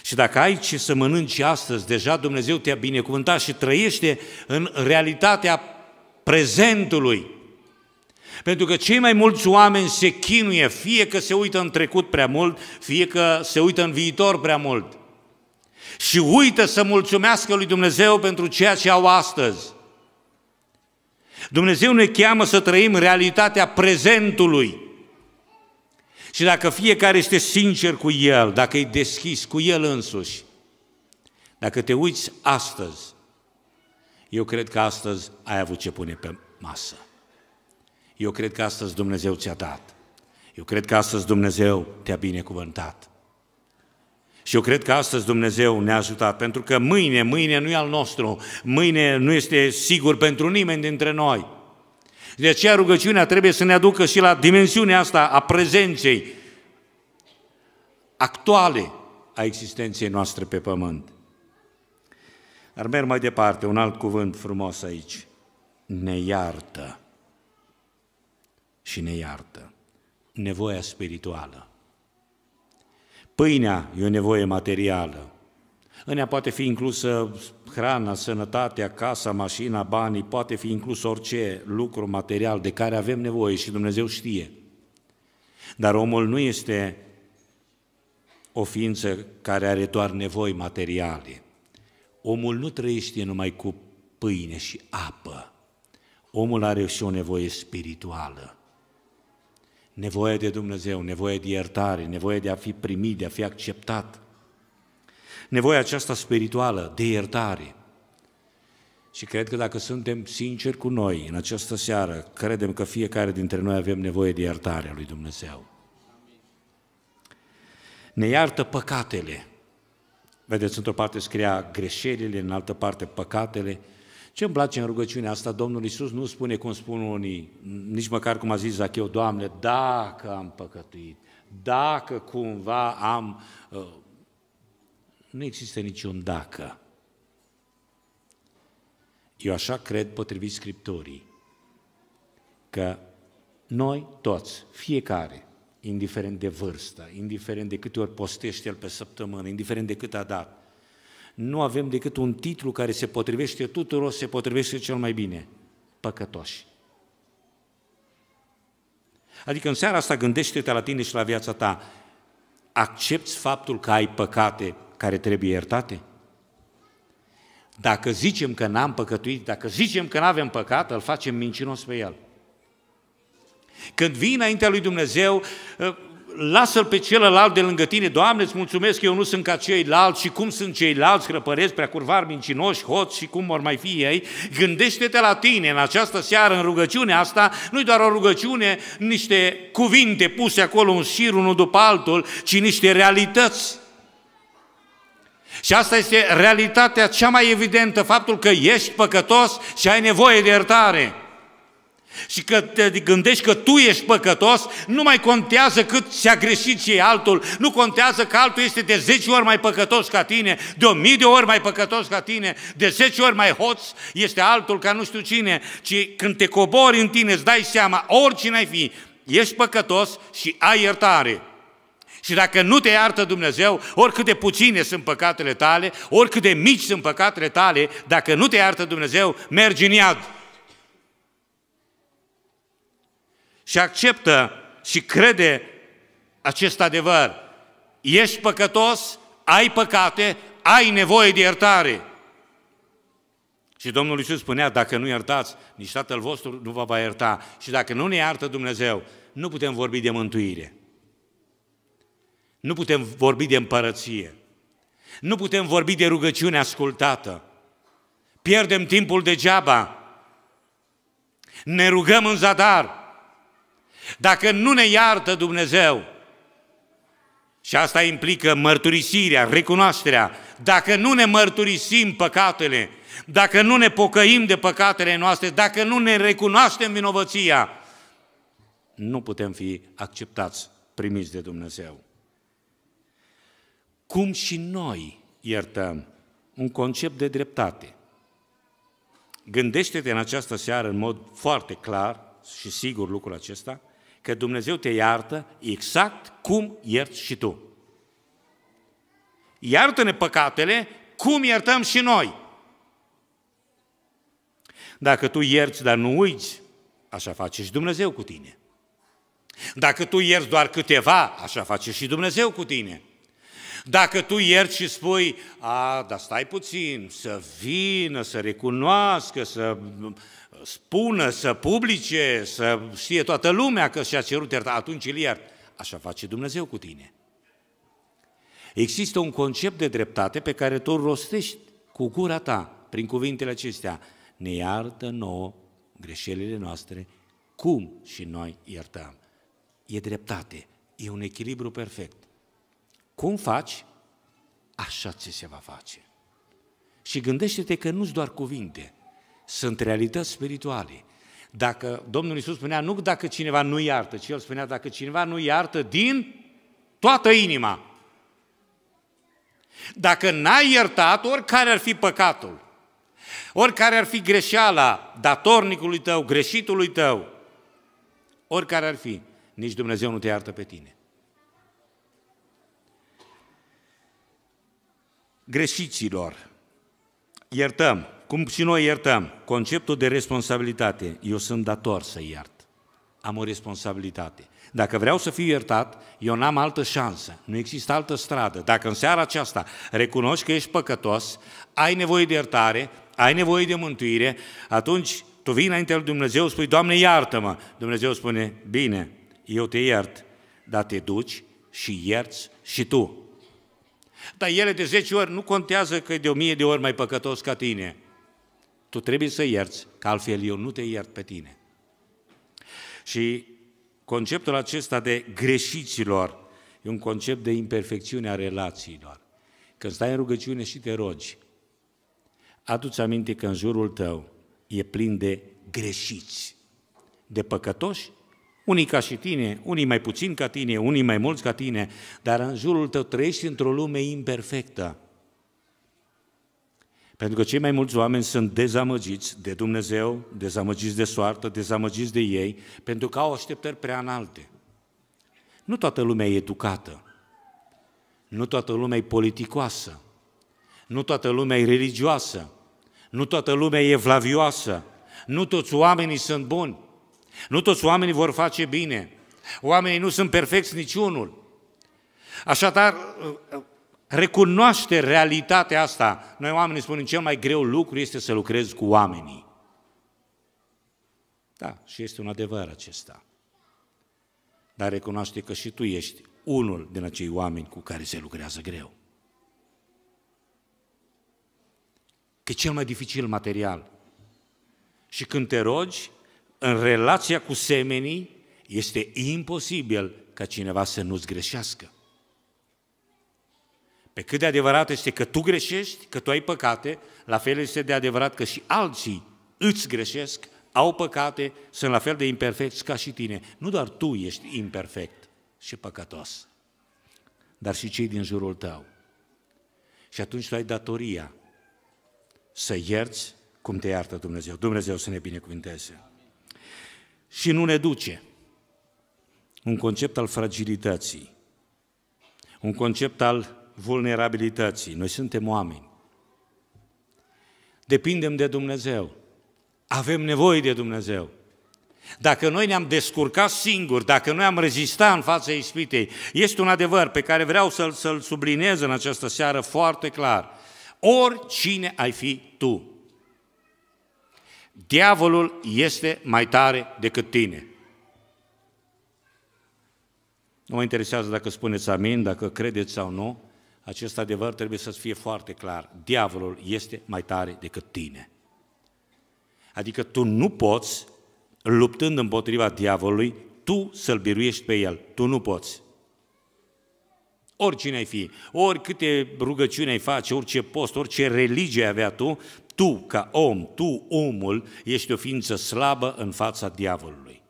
Și dacă ai ce să mănânci astăzi, deja Dumnezeu te-a binecuvântat și trăiește în realitatea prezentului, pentru că cei mai mulți oameni se chinuie, fie că se uită în trecut prea mult, fie că se uită în viitor prea mult. Și uită să mulțumească lui Dumnezeu pentru ceea ce au astăzi. Dumnezeu ne cheamă să trăim realitatea prezentului. Și dacă fiecare este sincer cu El, dacă e deschis cu El însuși, dacă te uiți astăzi, eu cred că astăzi ai avut ce pune pe masă. Eu cred că astăzi Dumnezeu ți-a dat. Eu cred că astăzi Dumnezeu te-a binecuvântat. Și eu cred că astăzi Dumnezeu ne-a ajutat, pentru că mâine, mâine nu e al nostru, mâine nu este sigur pentru nimeni dintre noi. De aceea rugăciunea trebuie să ne aducă și la dimensiunea asta a prezenței actuale a existenței noastre pe pământ. Dar merg mai departe, un alt cuvânt frumos aici. Ne iartă și ne iartă. Nevoia spirituală. Pâinea e o nevoie materială. În ea poate fi inclusă hrana, sănătatea, casa, mașina, banii, poate fi inclus orice lucru material de care avem nevoie și Dumnezeu știe. Dar omul nu este o ființă care are doar nevoi materiale. Omul nu trăiește numai cu pâine și apă. Omul are și o nevoie spirituală nevoie de Dumnezeu, nevoie de iertare, nevoie de a fi primit, de a fi acceptat. Nevoia aceasta spirituală de iertare. Și cred că dacă suntem sinceri cu noi în această seară, credem că fiecare dintre noi avem nevoie de a lui Dumnezeu. Ne iartă păcatele. Vedeți, într-o parte scria greșelile, în altă parte păcatele, ce îmi place în rugăciunea asta, Domnul Iisus nu spune cum spun unii, nici măcar cum a zis Zacheu, Doamne, dacă am păcătuit, dacă cumva am... Uh, nu există niciun dacă. Eu așa cred potrivit Scripturii, că noi toți, fiecare, indiferent de vârstă, indiferent de câte ori postește el pe săptămână, indiferent de cât a dat, nu avem decât un titlu care se potrivește tuturor, se potrivește cel mai bine. Păcătoși. Adică în seara asta gândește-te la tine și la viața ta. accepti faptul că ai păcate care trebuie iertate? Dacă zicem că n-am păcătuit, dacă zicem că n-avem păcat, îl facem mincinos pe el. Când vii înaintea lui Dumnezeu, lasă-l pe celălalt de lângă tine, Doamne, îți mulțumesc că eu nu sunt ca ceilalți și cum sunt ceilalți, răpăresc prea curvar, mincinoși, hoți și cum vor mai fi ei, gândește-te la tine în această seară, în rugăciunea asta, nu-i doar o rugăciune, niște cuvinte puse acolo în șir unul după altul, ci niște realități. Și asta este realitatea cea mai evidentă, faptul că ești păcătos și ai nevoie de iertare și că te gândești că tu ești păcătos, nu mai contează cât ți a greșit și altul, nu contează că altul este de 10 ori mai păcătos ca tine, de o mii de ori mai păcătos ca tine, de 10 ori mai hoț este altul ca nu știu cine, ci când te cobori în tine îți dai seama, oricine ai fi, ești păcătos și ai iertare. Și dacă nu te iartă Dumnezeu, oricât de puține sunt păcatele tale, oricât de mici sunt păcatele tale, dacă nu te iartă Dumnezeu, mergi în iad. și acceptă și crede acest adevăr. Ești păcătos, ai păcate, ai nevoie de iertare. Și Domnul Iisus spunea, dacă nu iertați, nici Tatăl vostru nu vă va ierta. Și dacă nu ne iartă Dumnezeu, nu putem vorbi de mântuire. Nu putem vorbi de împărăție. Nu putem vorbi de rugăciune ascultată. Pierdem timpul degeaba. Ne rugăm în zadar. Dacă nu ne iartă Dumnezeu, și asta implică mărturisirea, recunoașterea, dacă nu ne mărturisim păcatele, dacă nu ne pocăim de păcatele noastre, dacă nu ne recunoaștem vinovăția, nu putem fi acceptați, primiți de Dumnezeu. Cum și noi iertăm? Un concept de dreptate. Gândește-te în această seară în mod foarte clar și sigur lucrul acesta – că Dumnezeu te iartă exact cum ierți și tu. Iartă-ne păcatele cum iertăm și noi. Dacă tu ierți, dar nu uiți, așa face și Dumnezeu cu tine. Dacă tu ierți doar câteva, așa face și Dumnezeu cu tine. Dacă tu ierți și spui, a, dar stai puțin, să vină, să recunoască, să spună, să publice, să știe toată lumea că și-a cerut iertare, atunci îl iert. Așa face Dumnezeu cu tine. Există un concept de dreptate pe care tu rostești cu gura ta, prin cuvintele acestea. Ne iartă nouă greșelile noastre, cum și noi iertăm. E dreptate, e un echilibru perfect. Cum faci, așa ce se va face. Și gândește-te că nu-ți doar cuvinte – sunt realități spirituale. Dacă Domnul Iisus spunea nu dacă cineva nu iartă, ci El spunea dacă cineva nu iartă din toată inima. Dacă n-ai iertat, oricare ar fi păcatul, oricare ar fi greșeala datornicului tău, greșitului tău, oricare ar fi, nici Dumnezeu nu te iartă pe tine. Greșiților, iertăm. Cum și noi iertăm, conceptul de responsabilitate, eu sunt dator să iert. Am o responsabilitate. Dacă vreau să fiu iertat, eu n-am altă șansă, nu există altă stradă. Dacă în seara aceasta recunoști că ești păcătos, ai nevoie de iertare, ai nevoie de mântuire, atunci tu vii înaintea lui Dumnezeu, spui, Doamne, iartă-mă! Dumnezeu spune, bine, eu te iert, dar te duci și ierți și tu. Dar ele de 10 ori nu contează că e de o mie de ori mai păcătos ca tine. Tu trebuie să ierți, că altfel eu nu te iert pe tine. Și conceptul acesta de greșiților e un concept de imperfecțiune a relațiilor. Când stai în rugăciune și te rogi, adu-ți aminte că în jurul tău e plin de greșiți, de păcătoși, unii ca și tine, unii mai puțin ca tine, unii mai mulți ca tine, dar în jurul tău trăiești într-o lume imperfectă. Pentru că cei mai mulți oameni sunt dezamăgiți de Dumnezeu, dezamăgiți de soartă, dezamăgiți de ei, pentru că au așteptări prea înalte. Nu toată lumea e educată, nu toată lumea e politicoasă, nu toată lumea e religioasă, nu toată lumea e vlavioasă, nu toți oamenii sunt buni, nu toți oamenii vor face bine, oamenii nu sunt perfecți niciunul. Așadar, recunoaște realitatea asta. Noi oamenii spunem, cel mai greu lucru este să lucrezi cu oamenii. Da, și este un adevăr acesta. Dar recunoaște că și tu ești unul din acei oameni cu care se lucrează greu. Că e cel mai dificil material. Și când te rogi, în relația cu semenii, este imposibil ca cineva să nu-ți greșească. Pe cât de adevărat este că tu greșești, că tu ai păcate, la fel este de adevărat că și alții îți greșesc, au păcate, sunt la fel de imperfecți ca și tine. Nu doar tu ești imperfect și păcătos, dar și cei din jurul tău. Și atunci tu ai datoria să ierți cum te iartă Dumnezeu. Dumnezeu să ne binecuvinteze. Și nu ne duce. Un concept al fragilității, un concept al vulnerabilității. Noi suntem oameni. Depindem de Dumnezeu. Avem nevoie de Dumnezeu. Dacă noi ne-am descurcat singuri, dacă noi am rezistat în fața ispitei, este un adevăr pe care vreau să-l, să subliniez în această seară foarte clar. Oricine ai fi tu, diavolul este mai tare decât tine. Nu mă interesează dacă spuneți amin, dacă credeți sau nu. Acest adevăr trebuie să fie foarte clar. Diavolul este mai tare decât tine. Adică tu nu poți, luptând împotriva diavolului, tu să-l biruiești pe el. Tu nu poți. Oricine ai fi, oricâte rugăciuni ai face, orice post, orice religie ai avea tu, tu ca om, tu omul, ești o ființă slabă în fața diavolului.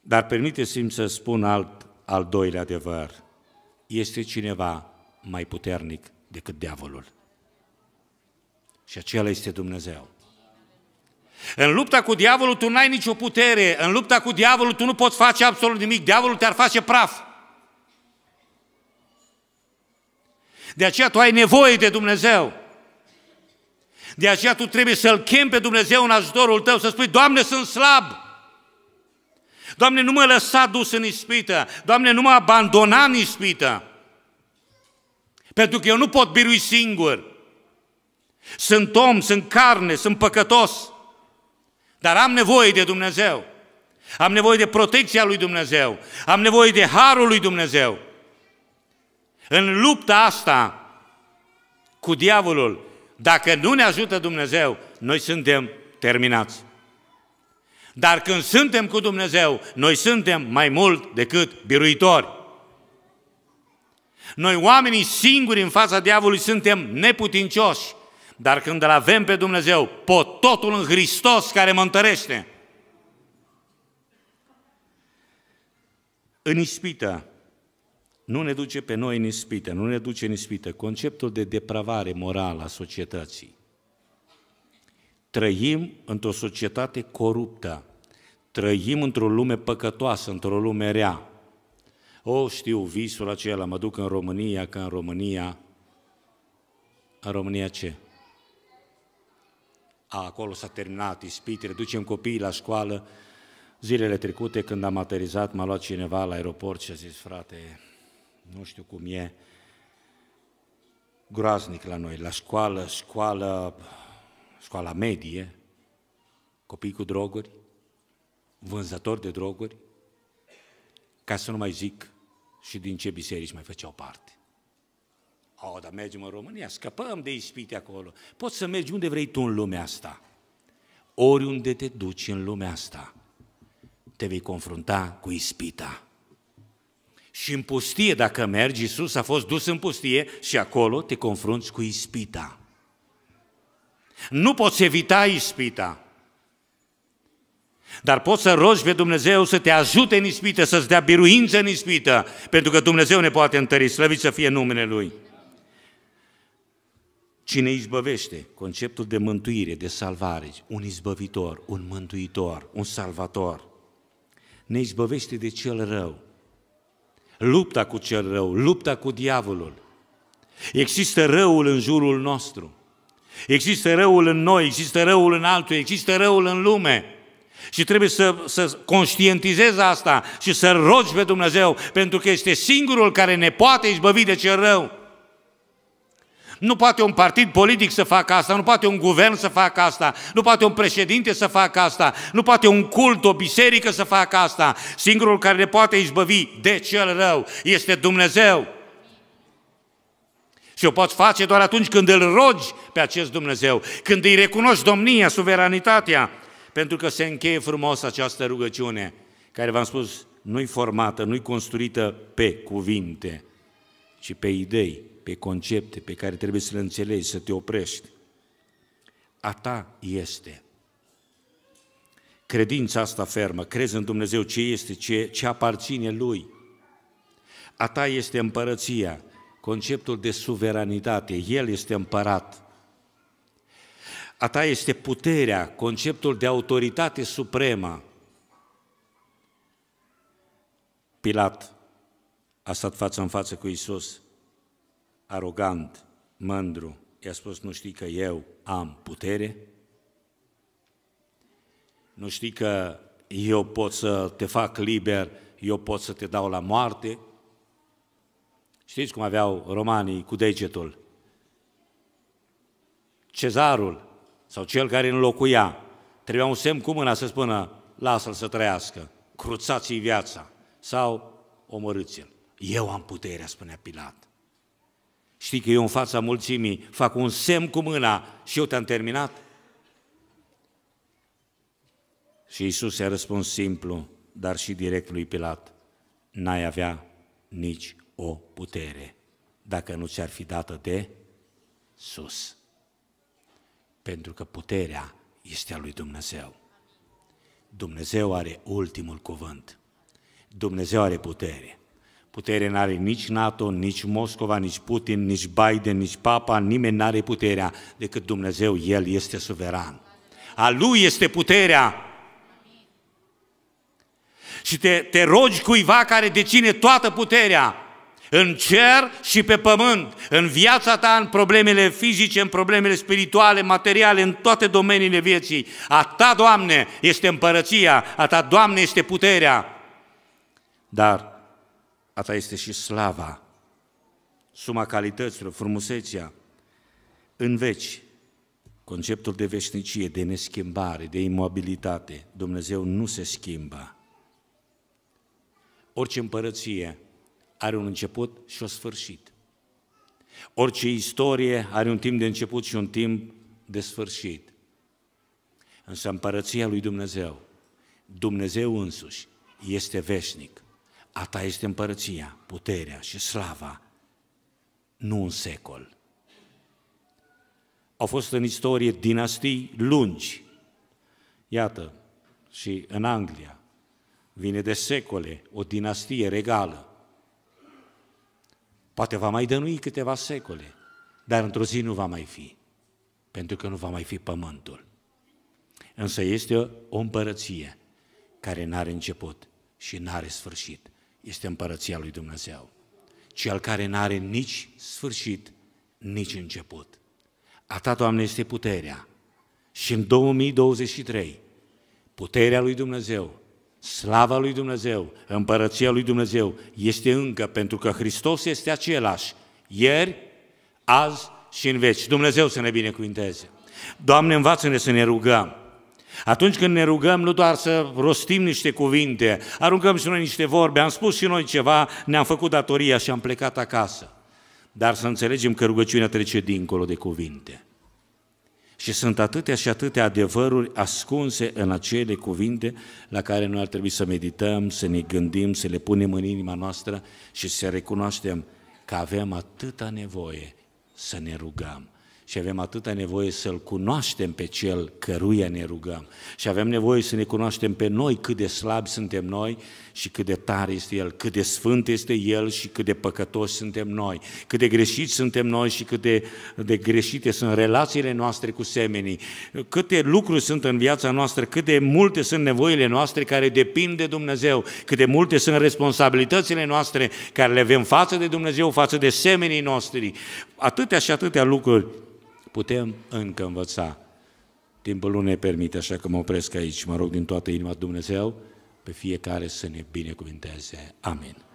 Dar permiteți-mi să spun alt, al doilea adevăr este cineva mai puternic decât diavolul. Și acela este Dumnezeu. În lupta cu diavolul tu n-ai nicio putere, în lupta cu diavolul tu nu poți face absolut nimic, diavolul te-ar face praf. De aceea tu ai nevoie de Dumnezeu. De aceea tu trebuie să-L chem pe Dumnezeu în ajutorul tău, să spui, Doamne, sunt slab, Doamne, nu mă lăsa dus în ispită. Doamne, nu mă abandona în ispită. Pentru că eu nu pot birui singur. Sunt om, sunt carne, sunt păcătos. Dar am nevoie de Dumnezeu. Am nevoie de protecția lui Dumnezeu. Am nevoie de harul lui Dumnezeu. În lupta asta cu diavolul, dacă nu ne ajută Dumnezeu, noi suntem terminați. Dar când suntem cu Dumnezeu, noi suntem mai mult decât biruitori. Noi oamenii singuri în fața diavolului suntem neputincioși, dar când îl avem pe Dumnezeu, pot totul în Hristos care mă întărește. În ispită, nu ne duce pe noi în ispită, nu ne duce în ispită. Conceptul de depravare morală a societății Trăim într-o societate coruptă, trăim într-o lume păcătoasă, într-o lume rea. O, știu visul acela, mă duc în România, că în România... În România ce? A, acolo s-a terminat ispitele, ducem copiii la școală. Zilele trecute, când am aterizat, m-a luat cineva la aeroport și a zis, frate, nu știu cum e, groaznic la noi, la școală, școală, școala medie, copii cu droguri, vânzători de droguri, ca să nu mai zic și din ce biserici mai făceau parte. O, oh, dar mergem în România, scăpăm de ispite acolo. Poți să mergi unde vrei tu în lumea asta. Oriunde te duci în lumea asta, te vei confrunta cu ispita. Și în pustie, dacă mergi, Iisus a fost dus în pustie și acolo te confrunți cu ispita. Nu poți evita ispita. Dar poți să rogi pe Dumnezeu să te ajute în ispită, să-ți dea biruință în ispită, pentru că Dumnezeu ne poate întări, slăvit să fie numele Lui. Cine izbăvește? Conceptul de mântuire, de salvare, un izbăvitor, un mântuitor, un salvator. Ne izbăvește de cel rău. Lupta cu cel rău, lupta cu diavolul. Există răul în jurul nostru. Există răul în noi, există răul în altul, există răul în lume. Și trebuie să, să conștientizezi asta și să rogi pe Dumnezeu, pentru că este singurul care ne poate izbăvi de cel rău. Nu poate un partid politic să facă asta, nu poate un guvern să facă asta, nu poate un președinte să facă asta, nu poate un cult, o biserică să facă asta. Singurul care ne poate izbăvi de cel rău este Dumnezeu. Și o poți face doar atunci când îl rogi pe acest Dumnezeu, când îi recunoști domnia, suveranitatea, pentru că se încheie frumos această rugăciune, care v-am spus, nu-i formată, nu-i construită pe cuvinte, ci pe idei, pe concepte pe care trebuie să le înțelegi, să te oprești. A ta este. Credința asta fermă, crezi în Dumnezeu ce este, ce, ce aparține Lui. A ta este împărăția, conceptul de suveranitate, El este împărat. A ta este puterea, conceptul de autoritate supremă. Pilat a stat față în față cu Isus, arogant, mândru, i-a spus, nu știi că eu am putere? Nu știi că eu pot să te fac liber, eu pot să te dau la moarte? Știți cum aveau romanii cu degetul? Cezarul sau cel care înlocuia trebuia un semn cu mâna să spună lasă-l să trăiască, cruțați-i viața sau omorâți-l. Eu am puterea, spunea Pilat. Știi că eu în fața mulțimii fac un semn cu mâna și eu te-am terminat? Și Isus i-a răspuns simplu, dar și direct lui Pilat, n-ai avea nici o putere, dacă nu ți-ar fi dată de sus. Pentru că puterea este a lui Dumnezeu. Dumnezeu are ultimul cuvânt. Dumnezeu are putere. Putere nu are nici NATO, nici Moscova, nici Putin, nici Biden, nici Papa, nimeni nu are puterea decât Dumnezeu, El este suveran. A Lui este puterea. Și te, te rogi cuiva care deține toată puterea, în cer și pe pământ, în viața ta, în problemele fizice, în problemele spirituale, materiale, în toate domeniile vieții. A ta, Doamne, este împărăția, a ta, Doamne, este puterea. Dar a ta este și slava, suma calităților, frumusețea. În veci, conceptul de veșnicie, de neschimbare, de imobilitate, Dumnezeu nu se schimbă. Orice împărăție are un început și o sfârșit. Orice istorie are un timp de început și un timp de sfârșit. Însă împărăția lui Dumnezeu, Dumnezeu însuși, este veșnic. A ta este împărăția, puterea și slava, nu un secol. Au fost în istorie dinastii lungi. Iată, și în Anglia vine de secole o dinastie regală. Poate va mai dănui câteva secole, dar într-o zi nu va mai fi, pentru că nu va mai fi pământul. Însă este o împărăție care n-are început și n-are sfârșit. Este împărăția lui Dumnezeu. Cel care n-are nici sfârșit, nici început. A ta, Doamne, este puterea. Și în 2023, puterea lui Dumnezeu slava lui Dumnezeu, împărăția lui Dumnezeu este încă, pentru că Hristos este același, ieri, azi și în veci. Dumnezeu să ne binecuvinteze. Doamne, învață-ne să ne rugăm. Atunci când ne rugăm, nu doar să rostim niște cuvinte, aruncăm și noi niște vorbe, am spus și noi ceva, ne-am făcut datoria și am plecat acasă. Dar să înțelegem că rugăciunea trece dincolo de cuvinte. Și sunt atâtea și atâtea adevăruri ascunse în acele cuvinte la care noi ar trebui să medităm, să ne gândim, să le punem în inima noastră și să recunoaștem că avem atâta nevoie să ne rugăm și avem atâta nevoie să-L cunoaștem pe Cel căruia ne rugăm și avem nevoie să ne cunoaștem pe noi cât de slabi suntem noi și cât de tare este El, cât de sfânt este El și cât de păcătoși suntem noi, cât de greșiți suntem noi și cât de, de greșite sunt relațiile noastre cu semenii, câte lucruri sunt în viața noastră, cât de multe sunt nevoile noastre care depind de Dumnezeu, cât de multe sunt responsabilitățile noastre care le avem față de Dumnezeu, față de semenii noștri. Atâtea și atâtea lucruri putem încă învăța. Timpul nu ne permite, așa că mă opresc aici. Mă rog din toată inima Dumnezeu pe fiecare să ne binecuvinteze. Amin.